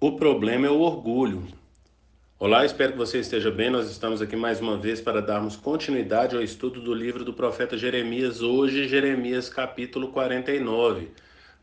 O problema é o orgulho. Olá, espero que você esteja bem. Nós estamos aqui mais uma vez para darmos continuidade ao estudo do livro do profeta Jeremias, hoje, Jeremias capítulo 49.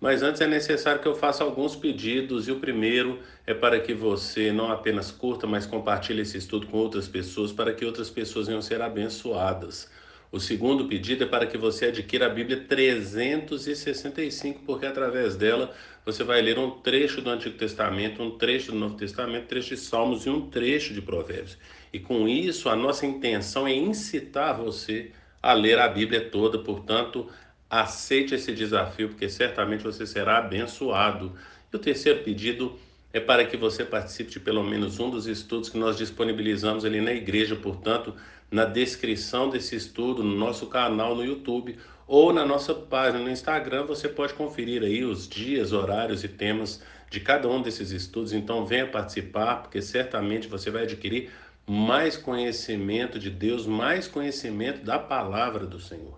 Mas antes é necessário que eu faça alguns pedidos, e o primeiro é para que você não apenas curta, mas compartilhe esse estudo com outras pessoas, para que outras pessoas venham ser abençoadas. O segundo pedido é para que você adquira a Bíblia 365, porque através dela você vai ler um trecho do Antigo Testamento, um trecho do Novo Testamento, um trecho de Salmos e um trecho de Provérbios. E com isso, a nossa intenção é incitar você a ler a Bíblia toda, portanto, aceite esse desafio, porque certamente você será abençoado. E o terceiro pedido é para que você participe de pelo menos um dos estudos que nós disponibilizamos ali na igreja, portanto, na descrição desse estudo, no nosso canal no YouTube ou na nossa página no Instagram, você pode conferir aí os dias, horários e temas de cada um desses estudos. Então venha participar, porque certamente você vai adquirir mais conhecimento de Deus, mais conhecimento da palavra do Senhor.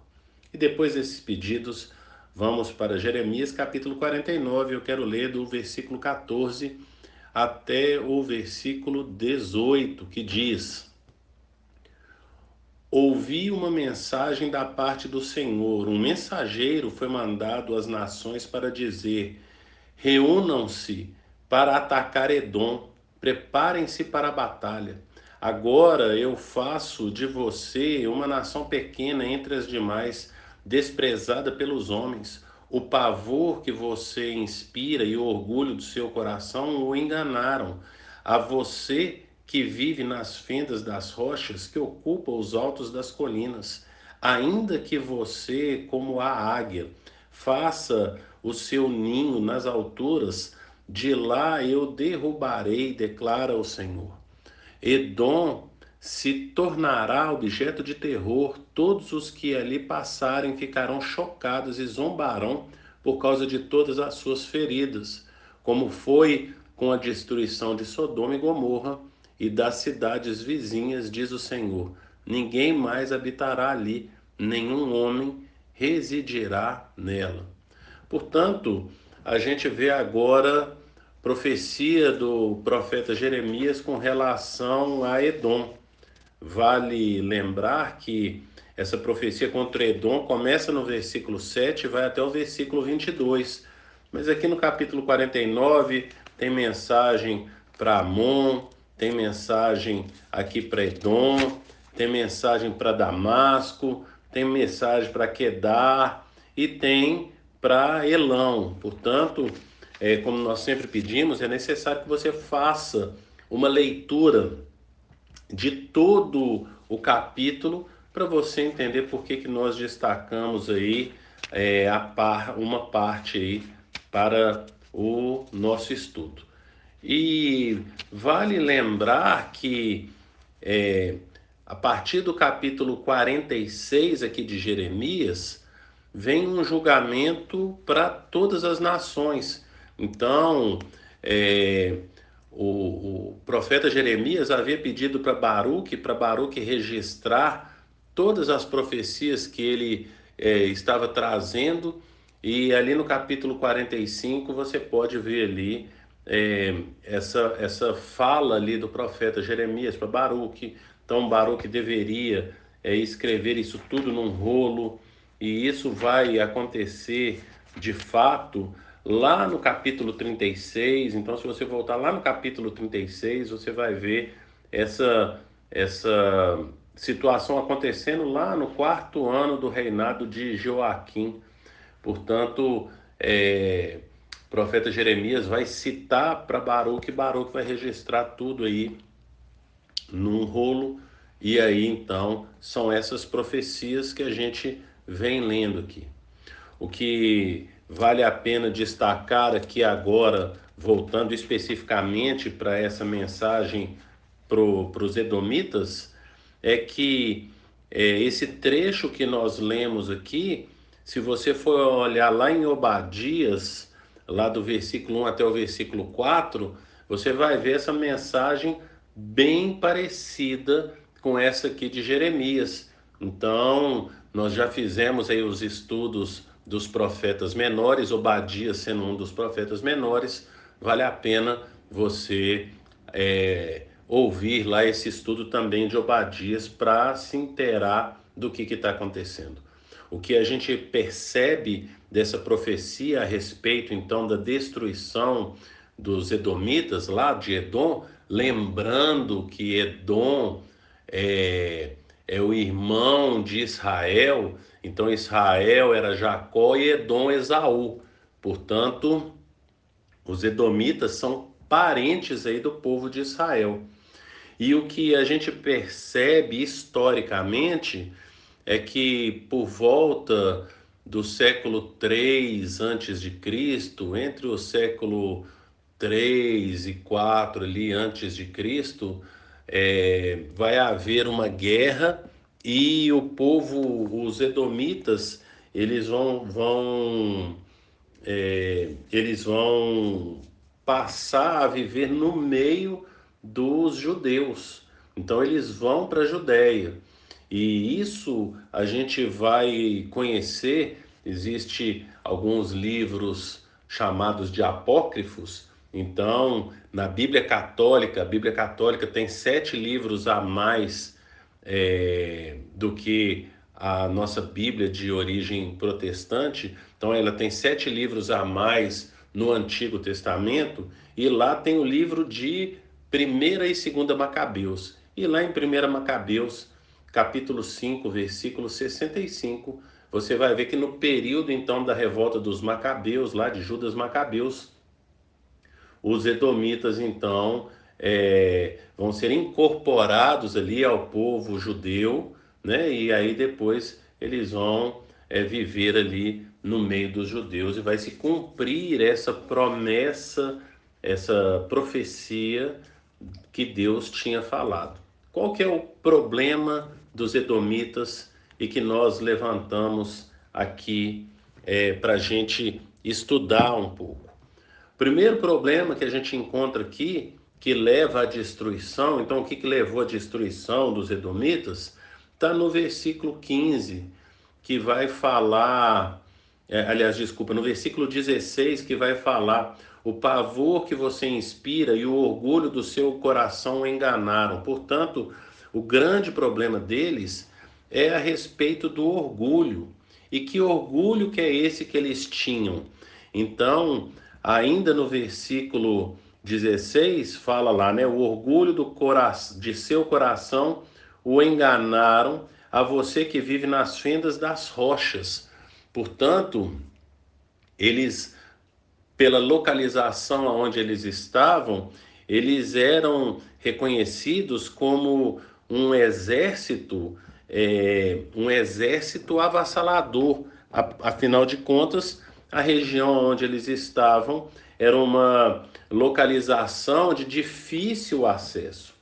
E depois desses pedidos, vamos para Jeremias capítulo 49. Eu quero ler do versículo 14 até o versículo 18, que diz: Ouvi uma mensagem da parte do Senhor. Um mensageiro foi mandado às nações para dizer: Reúnam-se para atacar Edom, preparem-se para a batalha. Agora eu faço de você uma nação pequena entre as demais, desprezada pelos homens. O pavor que você inspira e o orgulho do seu coração o enganaram. A você que vive nas fendas das rochas, que ocupa os altos das colinas. Ainda que você, como a águia, faça o seu ninho nas alturas, de lá eu derrubarei, declara o Senhor. Edom se tornará objeto de terror, todos os que ali passarem ficarão chocados e zombarão por causa de todas as suas feridas, como foi com a destruição de Sodoma e Gomorra e das cidades vizinhas, diz o Senhor: ninguém mais habitará ali, nenhum homem residirá nela. Portanto, a gente vê agora profecia do profeta Jeremias com relação a Edom. Vale lembrar que essa profecia contra Edom começa no versículo 7 e vai até o versículo 22. Mas aqui no capítulo 49 tem mensagem para Amon, tem mensagem aqui para Edom, tem mensagem para Damasco, tem mensagem para Quedar e tem para Elão. Portanto, é, como nós sempre pedimos, é necessário que você faça uma leitura de todo o capítulo para você entender por que, que nós destacamos aí é, a par, uma parte aí para o nosso estudo. E vale lembrar que é, a partir do capítulo 46 aqui de Jeremias, vem um julgamento para todas as nações. Então, é, o, o, profeta Jeremias havia pedido para Baruque, para Baruque registrar todas as profecias que ele é, estava trazendo, e ali no capítulo 45 você pode ver ali é, essa, essa fala ali do profeta Jeremias para Baruque. Então, Baruque deveria é, escrever isso tudo num rolo, e isso vai acontecer de fato lá no capítulo 36. Então, se você voltar lá no capítulo 36, você vai ver essa, essa situação acontecendo lá no quarto ano do reinado de Joaquim. Portanto, é, o profeta Jeremias vai citar para Baruque, Baruque vai registrar tudo aí num rolo. E aí então são essas profecias que a gente vem lendo aqui. O que vale a pena destacar aqui agora, voltando especificamente para essa mensagem para os Edomitas, é que é, esse trecho que nós lemos aqui, se você for olhar lá em Obadias, lá do versículo 1 até o versículo 4, você vai ver essa mensagem bem parecida com essa aqui de Jeremias. Então, nós já fizemos aí os estudos dos profetas menores, Obadias sendo um dos profetas menores, vale a pena você é, ouvir lá esse estudo também de Obadias para se inteirar do que está acontecendo. O que a gente percebe dessa profecia a respeito então da destruição dos Edomitas lá de Edom, lembrando que Edom é, é o irmão de Israel, então Israel era Jacó e Edom Esaú. Portanto, os Edomitas são parentes aí do povo de Israel. E o que a gente percebe historicamente é que por volta do século 3 antes de Cristo, entre o século 3 e 4 ali antes de Cristo, é, vai haver uma guerra e o povo, os edomitas, eles vão, vão é, eles vão passar a viver no meio dos judeus. Então eles vão para a Judéia. E isso a gente vai conhecer. Existe alguns livros chamados de apócrifos. Então, na Bíblia Católica, a Bíblia Católica tem sete livros a mais é, do que a nossa Bíblia de origem protestante. Então, ela tem sete livros a mais no Antigo Testamento, e lá tem o livro de Primeira e Segunda Macabeus. E lá em Primeira Macabeus capítulo 5, versículo 65, você vai ver que no período então da revolta dos Macabeus, lá de Judas Macabeus, os edomitas então é, vão ser incorporados ali ao povo judeu, né? E aí depois eles vão é, viver ali no meio dos judeus e vai se cumprir essa promessa, essa profecia que Deus tinha falado. Qual que é o problema dos edomitas e que nós levantamos aqui é, para a gente estudar um pouco? O primeiro problema que a gente encontra aqui, que leva à destruição, então o que, que levou à destruição dos edomitas? Está no versículo 15, que vai falar, é, aliás, desculpa, no versículo 16, que vai falar o pavor que você inspira e o orgulho do seu coração o enganaram. Portanto, o grande problema deles é a respeito do orgulho. E que orgulho que é esse que eles tinham? Então, ainda no versículo 16 fala lá, né? O orgulho do coração, de seu coração o enganaram a você que vive nas fendas das rochas. Portanto, eles pela localização aonde eles estavam, eles eram reconhecidos como um exército, é, um exército avassalador. Afinal de contas, a região onde eles estavam era uma localização de difícil acesso.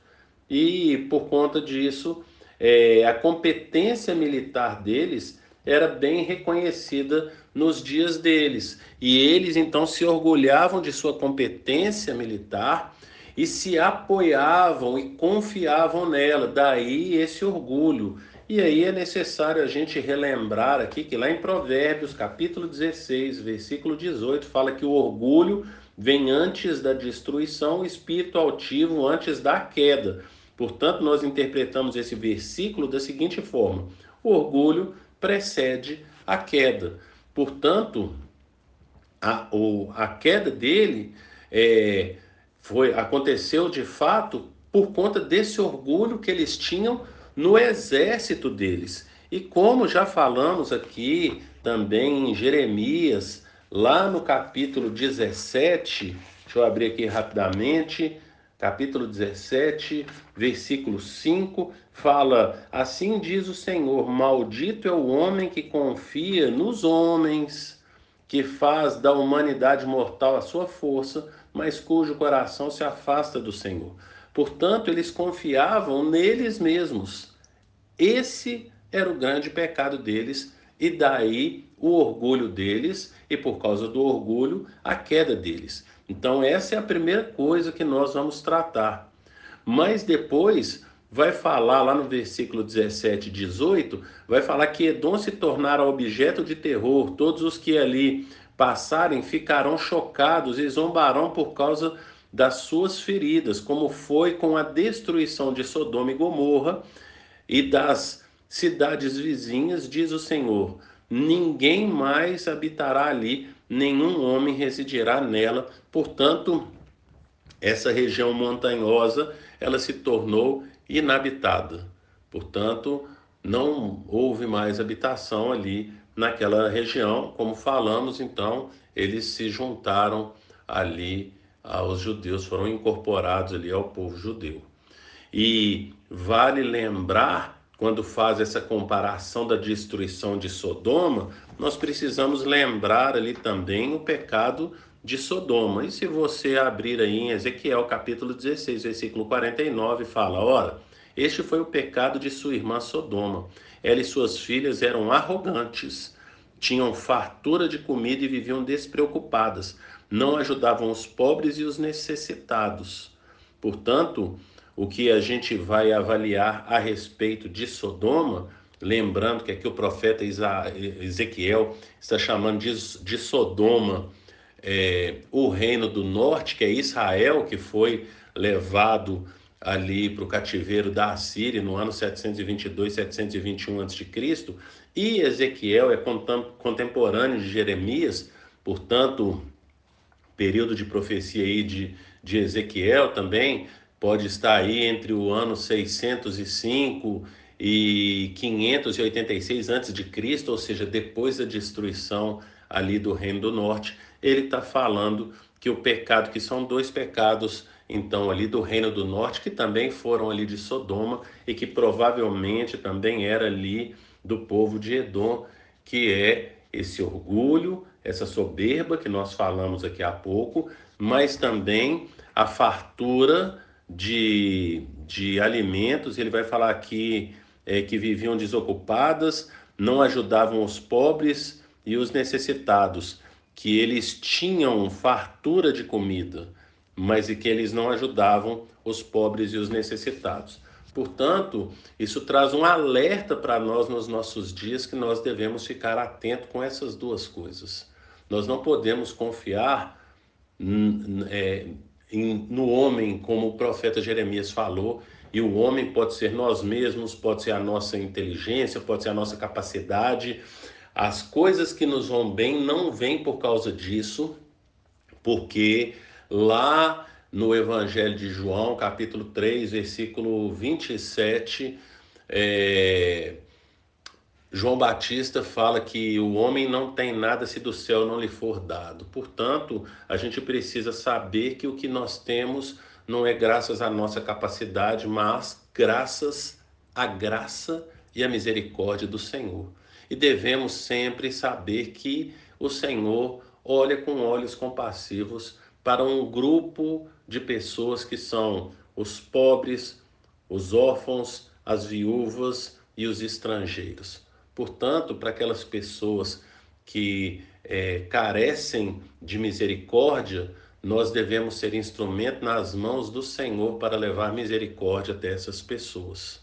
E por conta disso, é, a competência militar deles era bem reconhecida nos dias deles. E eles então se orgulhavam de sua competência militar e se apoiavam e confiavam nela. Daí esse orgulho. E aí é necessário a gente relembrar aqui que lá em Provérbios, capítulo 16, versículo 18, fala que o orgulho vem antes da destruição, o espírito altivo antes da queda. Portanto, nós interpretamos esse versículo da seguinte forma: o orgulho precede a queda. Portanto, a, o, a queda dele é, foi aconteceu de fato por conta desse orgulho que eles tinham no exército deles. E como já falamos aqui também em Jeremias, lá no capítulo 17, deixa eu abrir aqui rapidamente, capítulo 17, versículo 5, fala: Assim diz o Senhor: Maldito é o homem que confia nos homens, que faz da humanidade mortal a sua força, mas cujo coração se afasta do Senhor. Portanto, eles confiavam neles mesmos. Esse era o grande pecado deles, e daí o orgulho deles, e por causa do orgulho, a queda deles. Então, essa é a primeira coisa que nós vamos tratar. Mas depois vai falar lá no versículo 17 e 18, vai falar que Edom se tornará objeto de terror, todos os que ali passarem ficarão chocados e zombarão por causa das suas feridas, como foi com a destruição de Sodoma e Gomorra e das cidades vizinhas, diz o Senhor. Ninguém mais habitará ali, nenhum homem residirá nela. Portanto, essa região montanhosa, ela se tornou inabitada. Portanto, não houve mais habitação ali naquela região. Como falamos, então, eles se juntaram ali aos judeus, foram incorporados ali ao povo judeu. E vale lembrar quando faz essa comparação da destruição de Sodoma, nós precisamos lembrar ali também o pecado de Sodoma. E se você abrir aí em Ezequiel capítulo 16, versículo 49, fala: Ora, este foi o pecado de sua irmã Sodoma. Ela e suas filhas eram arrogantes, tinham fartura de comida e viviam despreocupadas, não ajudavam os pobres e os necessitados. Portanto, o que a gente vai avaliar a respeito de Sodoma, lembrando que aqui o profeta Ezequiel está chamando de, de Sodoma é, o reino do norte, que é Israel, que foi levado ali para o cativeiro da Assíria no ano 722, 721 a.C., e Ezequiel é contemporâneo de Jeremias, portanto, período de profecia aí de, de Ezequiel também, pode estar aí entre o ano 605 e 586 antes de Cristo, ou seja, depois da destruição ali do Reino do Norte, ele está falando que o pecado, que são dois pecados, então, ali do Reino do Norte, que também foram ali de Sodoma e que provavelmente também era ali do povo de Edom, que é esse orgulho, essa soberba que nós falamos aqui há pouco, mas também a fartura de, de alimentos, ele vai falar aqui é, que viviam desocupadas, não ajudavam os pobres e os necessitados, que eles tinham fartura de comida, mas e que eles não ajudavam os pobres e os necessitados. Portanto, isso traz um alerta para nós nos nossos dias que nós devemos ficar atento com essas duas coisas. Nós não podemos confiar é, em, no homem, como o profeta Jeremias falou, e o homem pode ser nós mesmos, pode ser a nossa inteligência, pode ser a nossa capacidade. As coisas que nos vão bem não vêm por causa disso, porque lá no Evangelho de João, capítulo 3, versículo 27, é, João Batista fala que o homem não tem nada se do céu não lhe for dado. Portanto, a gente precisa saber que o que nós temos não é graças à nossa capacidade, mas graças à graça e à misericórdia do Senhor. E devemos sempre saber que o Senhor olha com olhos compassivos para um grupo de pessoas que são os pobres, os órfãos, as viúvas e os estrangeiros. Portanto, para aquelas pessoas que é, carecem de misericórdia, nós devemos ser instrumento nas mãos do Senhor para levar misericórdia até essas pessoas.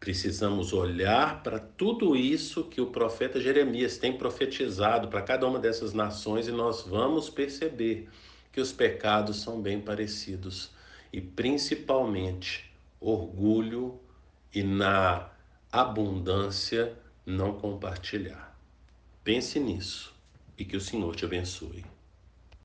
Precisamos olhar para tudo isso que o profeta Jeremias tem profetizado para cada uma dessas nações e nós vamos perceber que os pecados são bem parecidos e principalmente orgulho e na abundância não compartilhar. Pense nisso e que o Senhor te abençoe.